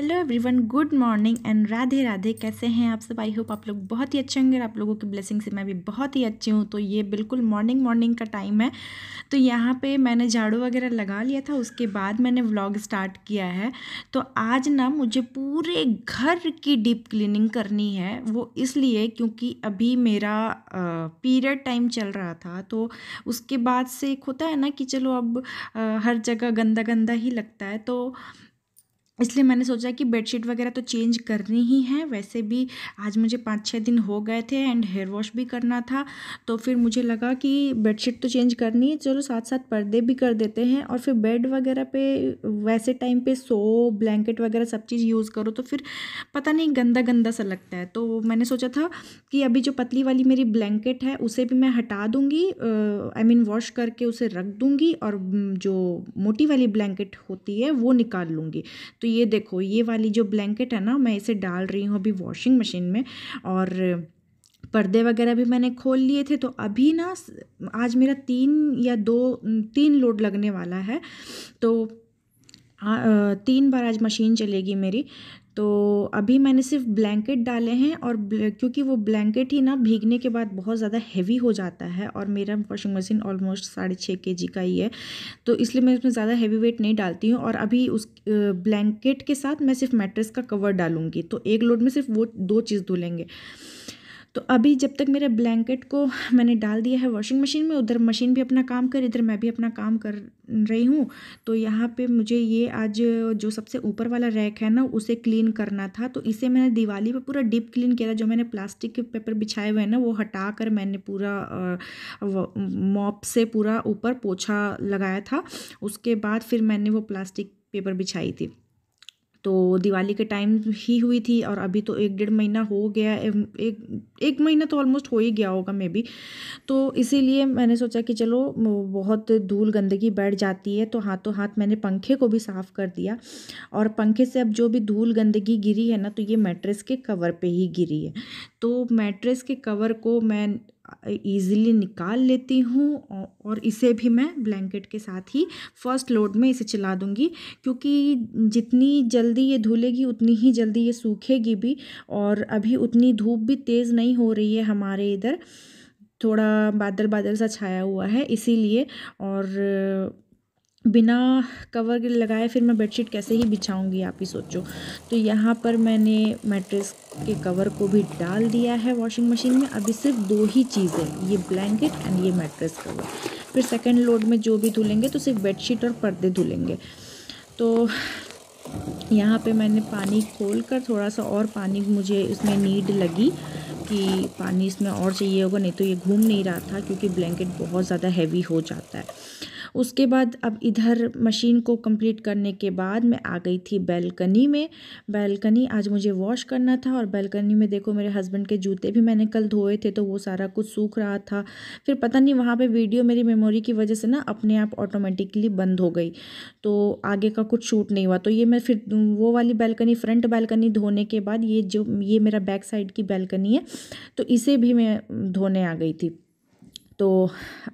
hello everyone good morning and Radhe Radhe कैसे हैं आप सब आई होप आप लोग बहुत ही अच्छे होंगे और आप लोगों की ब्लेसिंग से मैं भी बहुत ही अच्छी हूँ तो ये बिल्कुल मॉर्निंग मॉर्निंग का टाइम है तो यहाँ पे मैंने झाड़ू वगैरह लगा लिया था उसके बाद मैंने व्लॉग स्टार्ट किया है तो आज ना मुझे पूरे घर की डीप क्लिनिंग करनी है वो इसलिए क्योंकि अभी मेरा पीरियड टाइम चल रहा था तो उसके बाद से एक होता है ना कि चलो अब आ, हर जगह गंदा गंदा ही लगता है तो इसलिए मैंने सोचा कि बेडशीट वगैरह तो चेंज करनी ही है वैसे भी आज मुझे पाँच छः दिन हो गए थे एंड हेयर वॉश भी करना था तो फिर मुझे लगा कि बेडशीट तो चेंज करनी है चलो साथ साथ पर्दे भी कर देते हैं और फिर बेड वगैरह पे वैसे टाइम पे सो ब्लैंकेट वगैरह सब चीज़ यूज़ करो तो फिर पता नहीं गंदा गंदा सा लगता है तो मैंने सोचा था कि अभी जो पतली वाली मेरी ब्लैंकेट है उसे भी मैं हटा दूँगी आई मीन वॉश करके उसे रख दूँगी और जो मोटी वाली ब्लैंकेट होती है वो निकाल लूँगी तो तो ये देखो ये वाली जो ब्लैंकेट है ना मैं इसे डाल रही हूँ अभी वॉशिंग मशीन में और पर्दे वगैरह भी मैंने खोल लिए थे तो अभी ना आज मेरा तीन या दो तीन लोड लगने वाला है तो आ, तीन बार आज मशीन चलेगी मेरी तो अभी मैंने सिर्फ ब्लैंकेट डाले हैं और क्योंकि वो ब्लैंकेट ही ना भीगने के बाद बहुत ज़्यादा हैवी हो जाता है और मेरा वॉशिंग मशीन ऑलमोस्ट साढ़े छः के जी का ही है तो इसलिए मैं उसमें ज़्यादा हैवी वेट नहीं डालती हूँ और अभी उस ब्लैंकेट के साथ मैं सिर्फ मैट्रेस का कवर डालूँगी तो एक लोड में सिर्फ वो दो चीज़ धुलेंगे तो अभी जब तक मेरे ब्लैंकेट को मैंने डाल दिया है वॉशिंग मशीन में उधर मशीन भी अपना काम कर इधर मैं भी अपना काम कर रही हूँ तो यहाँ पे मुझे ये आज जो सबसे ऊपर वाला रैक है ना उसे क्लीन करना था तो इसे मैंने दिवाली पे पूरा डीप क्लीन किया था जो मैंने प्लास्टिक के पेपर बिछाए हुए हैं ना वो हटा कर मैंने पूरा मॉप से पूरा ऊपर पोछा लगाया था उसके बाद फिर मैंने वो प्लास्टिक पेपर बिछाई थी तो दिवाली के टाइम ही हुई थी और अभी तो एक डेढ़ महीना हो गया एक एक महीना तो ऑलमोस्ट हो ही गया होगा मे बी तो इसीलिए मैंने सोचा कि चलो बहुत धूल गंदगी बैठ जाती है तो हाथों हाथ मैंने पंखे को भी साफ़ कर दिया और पंखे से अब जो भी धूल गंदगी गिरी है ना तो ये मैट्रेस के कवर पे ही गिरी है तो मैट्रेस के कवर को मैं ईज़िली निकाल लेती हूँ और इसे भी मैं ब्लैंकेट के साथ ही फर्स्ट लोड में इसे चला दूँगी क्योंकि जितनी जल्दी ये धुलेगी उतनी ही जल्दी ये सूखेगी भी और अभी उतनी धूप भी तेज़ नहीं हो रही है हमारे इधर थोड़ा बादल बादल सा छाया हुआ है इसीलिए और बिना कवर लगाए फिर मैं बेडशीट कैसे ही बिछाऊंगी आप ही सोचो तो यहाँ पर मैंने मैट्रेस के कवर को भी डाल दिया है वॉशिंग मशीन में अभी सिर्फ दो ही चीज़ें ये ब्लैंकेट एंड ये मैट्रेस कवर फिर सेकेंड लोड में जो भी धुलेंगे तो सिर्फ बेडशीट और पर्दे धुलेंगे तो यहाँ पे मैंने पानी खोल कर थोड़ा सा और पानी मुझे इसमें नीड लगी कि पानी इसमें और चाहिए होगा नहीं तो ये घूम नहीं रहा था क्योंकि ब्लैंकेट बहुत ज़्यादा हैवी हो जाता है उसके बाद अब इधर मशीन को कंप्लीट करने के बाद मैं आ गई थी बैलकनी में बैलकनी आज मुझे वॉश करना था और बैलकनी में देखो मेरे हस्बैंड के जूते भी मैंने कल धोए थे तो वो सारा कुछ सूख रहा था फिर पता नहीं वहाँ पे वीडियो मेरी मेमोरी की वजह से ना अपने आप ऑटोमेटिकली बंद हो गई तो आगे का कुछ शूट नहीं हुआ तो ये मैं फिर वो वाली बैलकनी फ्रंट बैलकनी धोने के बाद ये जो ये मेरा बैक साइड की बैलकनी है तो इसे भी मैं धोने आ गई थी तो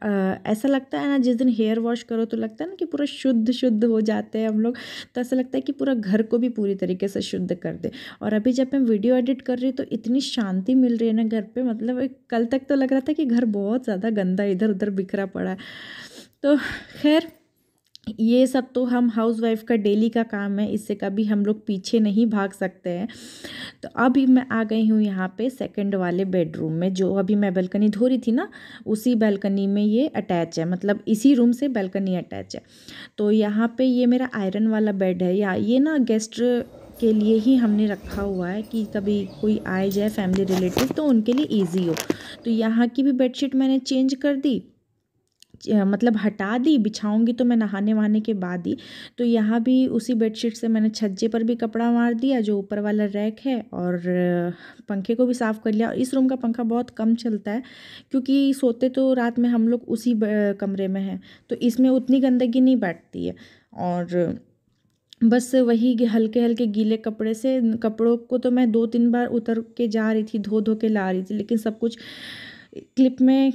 आ, ऐसा लगता है ना जिस दिन हेयर वॉश करो तो लगता है ना कि पूरा शुद्ध शुद्ध हो जाते हैं हम लोग तो ऐसा लगता है कि पूरा घर को भी पूरी तरीके से शुद्ध कर दे और अभी जब मैं वीडियो एडिट कर रही तो इतनी शांति मिल रही है ना घर पर मतलब कल तक तो लग रहा था कि घर बहुत ज़्यादा गंदा इधर उधर बिखरा पड़ा है तो खैर ये सब तो हम हाउस वाइफ का डेली का काम है इससे कभी हम लोग पीछे नहीं भाग सकते हैं तो अभी मैं आ गई हूँ यहाँ पे सेकंड वाले बेडरूम में जो अभी मैं बेलकनी धो रही थी ना उसी बेलकनी में ये अटैच है मतलब इसी रूम से बेलकनी अटैच है तो यहाँ पे ये मेरा आयरन वाला बेड है या ये ना गेस्ट के लिए ही हमने रखा हुआ है कि कभी कोई आए जाए फैमिली रिलेटिव तो उनके लिए ईजी हो तो यहाँ की भी बेडशीट मैंने चेंज कर दी मतलब हटा दी बिछाऊँगी तो मैं नहाने वहाने के बाद ही तो यहाँ भी उसी बेडशीट से मैंने छज्जे पर भी कपड़ा मार दिया जो ऊपर वाला रैक है और पंखे को भी साफ़ कर लिया और इस रूम का पंखा बहुत कम चलता है क्योंकि सोते तो रात में हम लोग उसी कमरे में हैं तो इसमें उतनी गंदगी नहीं बैठती है और बस वही हल्के हल्के गीले कपड़े से कपड़ों को तो मैं दो तीन बार उतर के जा रही थी धो धो के ला रही थी लेकिन सब कुछ क्लिप में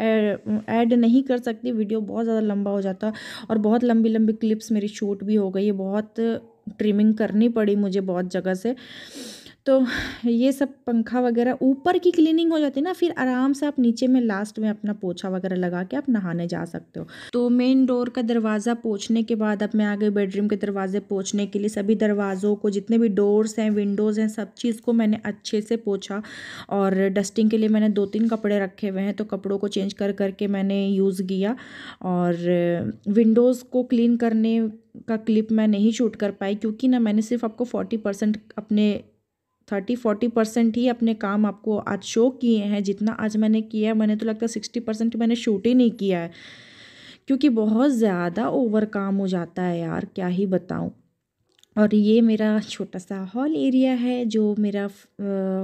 ऐड नहीं कर सकती वीडियो बहुत ज़्यादा लंबा हो जाता और बहुत लंबी लंबी क्लिप्स मेरी शूट भी हो गई है बहुत ट्रिमिंग करनी पड़ी मुझे बहुत जगह से तो ये सब पंखा वगैरह ऊपर की क्लीनिंग हो जाती है ना फिर आराम से आप नीचे में लास्ट में अपना पोछा वगैरह लगा के आप नहाने जा सकते हो तो मेन डोर का दरवाज़ा पोछने के बाद अब मैं आ गई बेडरूम के दरवाजे पोछने के लिए सभी दरवाज़ों को जितने भी डोर्स हैं विंडोज़ हैं सब चीज़ को मैंने अच्छे से पोछा और डस्टिंग के लिए मैंने दो तीन कपड़े रखे हुए हैं तो कपड़ों को चेंज कर करके मैंने यूज़ किया और विंडोज़ को क्लीन करने का क्लिप मैं नहीं शूट कर पाई क्योंकि ना मैंने सिर्फ आपको फोर्टी परसेंट अपने थर्टी फोर्टी परसेंट ही अपने काम आपको आज शो किए हैं जितना आज मैंने किया है मैंने तो लगता है सिक्सटी परसेंट मैंने शूट ही नहीं किया है क्योंकि बहुत ज़्यादा ओवर काम हो जाता है यार क्या ही बताऊँ और ये मेरा छोटा सा हॉल एरिया है जो मेरा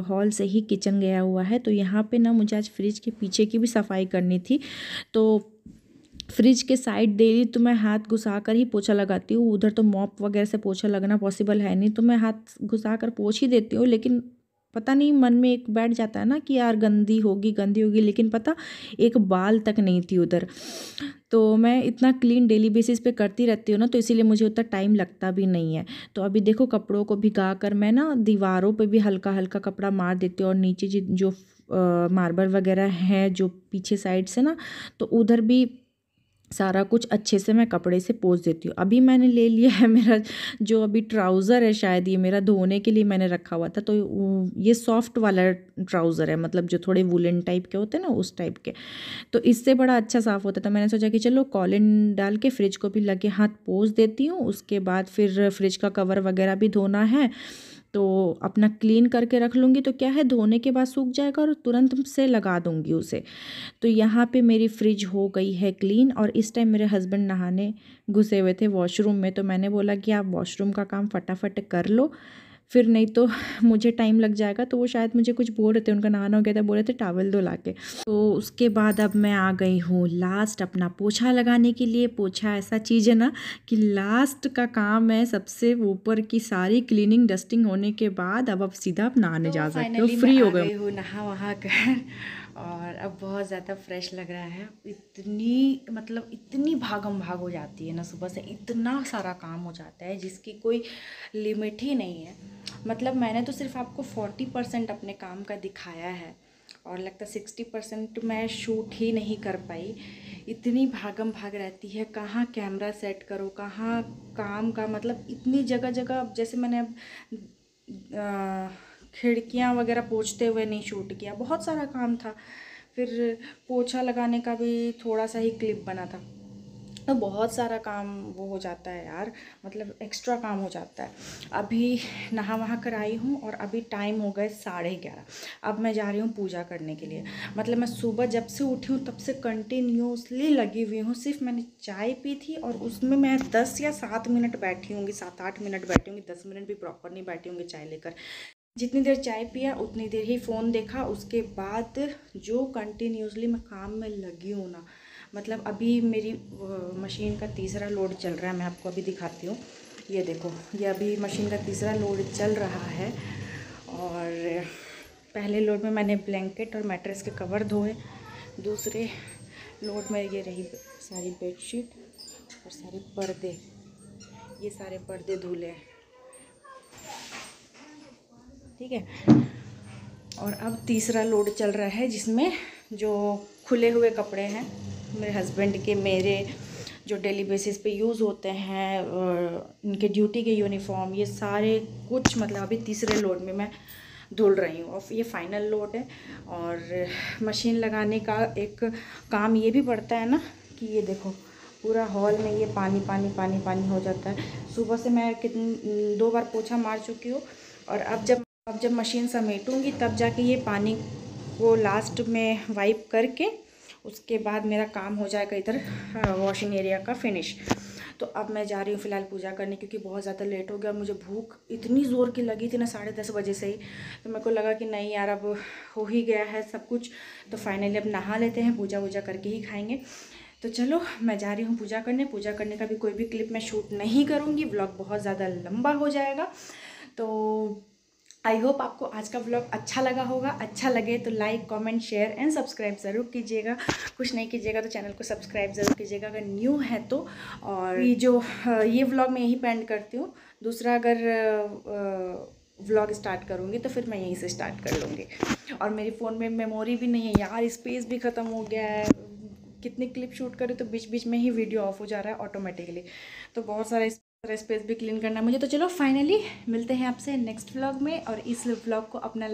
हॉल से ही किचन गया हुआ है तो यहाँ पे ना मुझे आज फ्रिज के पीछे की भी सफाई करनी थी तो फ्रिज के साइड दे तो मैं हाथ घुसा कर ही पोछा लगाती हूँ उधर तो मॉप वगैरह से पोछा लगना पॉसिबल है नहीं तो मैं हाथ घुसा कर पोछ ही देती हूँ लेकिन पता नहीं मन में एक बैठ जाता है ना कि यार गंदी होगी गंदी होगी लेकिन पता एक बाल तक नहीं थी उधर तो मैं इतना क्लीन डेली बेसिस पे करती रहती हूँ ना तो इसीलिए मुझे उतना टाइम लगता भी नहीं है तो अभी देखो कपड़ों को भिगा कर मैं ना दीवारों पे भी हल्का हल्का कपड़ा मार देती हूँ और नीचे जो मार्बल वगैरह है जो पीछे साइड से ना तो उधर भी सारा कुछ अच्छे से मैं कपड़े से पोस देती हूँ अभी मैंने ले लिया है मेरा जो अभी ट्राउज़र है शायद ये मेरा धोने के लिए मैंने रखा हुआ था तो ये सॉफ्ट वाला ट्राउज़र है मतलब जो थोड़े वुलन टाइप के होते हैं ना उस टाइप के तो इससे बड़ा अच्छा साफ़ होता था तो मैंने सोचा कि चलो कॉलिन डाल के फ्रिज को भी लगे हाथ पोस देती हूँ उसके बाद फिर फ्रिज का कवर वगैरह भी धोना है तो अपना क्लीन करके रख लूँगी तो क्या है धोने के बाद सूख जाएगा और तुरंत से लगा दूँगी उसे तो यहाँ पे मेरी फ्रिज हो गई है क्लीन और इस टाइम मेरे हस्बैंड नहाने घुसे हुए थे वॉशरूम में तो मैंने बोला कि आप वॉशरूम का काम फटाफट कर लो फिर नहीं तो मुझे टाइम लग जाएगा तो वो शायद मुझे कुछ बोल रहे थे उनका नहाना हो गया था बोल रहे थे टावल दो ला के तो उसके बाद अब मैं आ गई हूँ लास्ट अपना पोछा लगाने के लिए पोछा ऐसा चीज़ है ना कि लास्ट का काम है सबसे ऊपर की सारी क्लीनिंग डस्टिंग होने के बाद अब अब सीधा आप नहाने तो जा सकते हो फ्री हो गए नहा वहा कर और अब बहुत ज़्यादा फ्रेश लग रहा है इतनी मतलब इतनी भागम भाग हो जाती है ना सुबह से इतना सारा काम हो जाता है जिसकी कोई लिमिट ही नहीं है मतलब मैंने तो सिर्फ आपको फोर्टी परसेंट अपने काम का दिखाया है और लगता सिक्सटी परसेंट मैं शूट ही नहीं कर पाई इतनी भागम भाग रहती है कहाँ कैमरा सेट करो कहाँ काम का मतलब इतनी जगह जगह जैसे मैंने आ, खिड़कियाँ वगैरह पोछते हुए नहीं शूट किया बहुत सारा काम था फिर पोछा लगाने का भी थोड़ा सा ही क्लिप बना था तो बहुत सारा काम वो हो जाता है यार मतलब एक्स्ट्रा काम हो जाता है अभी नहा वहा कर आई हूँ और अभी टाइम हो गए साढ़े ग्यारह अब मैं जा रही हूँ पूजा करने के लिए मतलब मैं सुबह जब से उठी हूँ तब से कंटिन्यूसली लगी हुई हूँ सिर्फ मैंने चाय पी थी और उसमें मैं दस या सात मिनट बैठी होंगी सात आठ मिनट बैठी होंगी दस मिनट भी प्रॉपर नहीं बैठी होंगी चाय लेकर जितनी देर चाय पिया उतनी देर ही फ़ोन देखा उसके बाद जो कंटिन्यूसली मैं काम में लगी हूँ ना मतलब अभी मेरी मशीन का तीसरा लोड चल रहा है मैं आपको अभी दिखाती हूँ ये देखो ये अभी मशीन का तीसरा लोड चल रहा है और पहले लोड में मैंने ब्लैंकेट और मैट्रेस के कवर धोए दूसरे लोड में ये रही सारी बेडशीट और सारे पर्दे ये सारे पर्दे धुले ठीक है और अब तीसरा लोड चल रहा है जिसमें जो खुले हुए कपड़े हैं मेरे हस्बैंड के मेरे जो डेली बेसिस पे यूज़ होते हैं इनके ड्यूटी के यूनिफॉर्म ये सारे कुछ मतलब अभी तीसरे लोड में मैं धुल रही हूँ और ये फाइनल लोड है और मशीन लगाने का एक काम ये भी पड़ता है ना कि ये देखो पूरा हॉल में ये पानी पानी पानी पानी हो जाता है सुबह से मैं कितनी दो बार पोछा मार चुकी हूँ और अब जब अब जब मशीन समेटूंगी तब जाके ये पानी को लास्ट में वाइप करके उसके बाद मेरा काम हो जाएगा इधर वॉशिंग एरिया का फिनिश तो अब मैं जा रही हूँ फ़िलहाल पूजा करने क्योंकि बहुत ज़्यादा लेट हो गया मुझे भूख इतनी ज़ोर की लगी थी ना साढ़े दस बजे से ही तो मेरे को लगा कि नहीं यार अब हो ही गया है सब कुछ तो फाइनली अब नहा लेते हैं पूजा वूजा करके ही खाएँगे तो चलो मैं जा रही हूँ पूजा करने पूजा करने का भी कोई भी क्लिप मैं शूट नहीं करूँगी ब्लॉग बहुत ज़्यादा लंबा हो जाएगा तो आई होप आपको आज का ब्लॉग अच्छा लगा होगा अच्छा लगे तो like comment share and subscribe ज़रूर कीजिएगा कुछ नहीं कीजिएगा तो चैनल को सब्सक्राइब ज़रूर कीजिएगा अगर न्यू है तो और ये जो ये व्लॉग मैं यहीं पेंड करती हूँ दूसरा अगर व्लॉग स्टार्ट करूँगी तो फिर मैं यहीं से स्टार्ट कर लूँगी और मेरे फ़ोन में मेमोरी भी नहीं है यार स्पेस भी ख़त्म हो गया है कितने क्लिप शूट करें तो बीच बीच में ही वीडियो ऑफ हो जा रहा है ऑटोमेटिकली तो बहुत सारा सारा स्पेस भी क्लीन करना मुझे तो चलो फाइनली मिलते हैं आपसे नेक्स्ट व्लॉग में और इस व्लॉग को अपना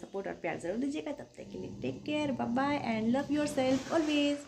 सपोर्ट और प्यार ज़रूर दीजिएगा तब तक के लिए take care bye bye and love yourself always